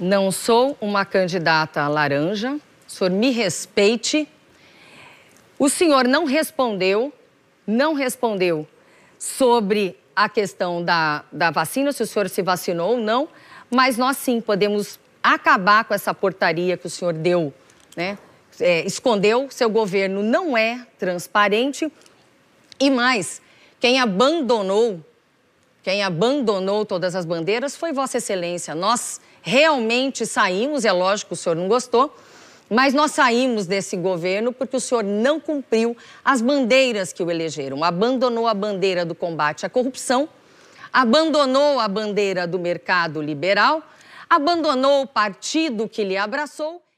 Não sou uma candidata laranja. O senhor me respeite. O senhor não respondeu, não respondeu sobre a questão da, da vacina, se o senhor se vacinou ou não, mas nós sim podemos acabar com essa portaria que o senhor deu, né? É, escondeu, seu governo não é transparente. E mais, quem abandonou quem abandonou todas as bandeiras foi Vossa Excelência. Nós realmente saímos, é lógico, o senhor não gostou, mas nós saímos desse governo porque o senhor não cumpriu as bandeiras que o elegeram. Abandonou a bandeira do combate à corrupção, abandonou a bandeira do mercado liberal, abandonou o partido que lhe abraçou.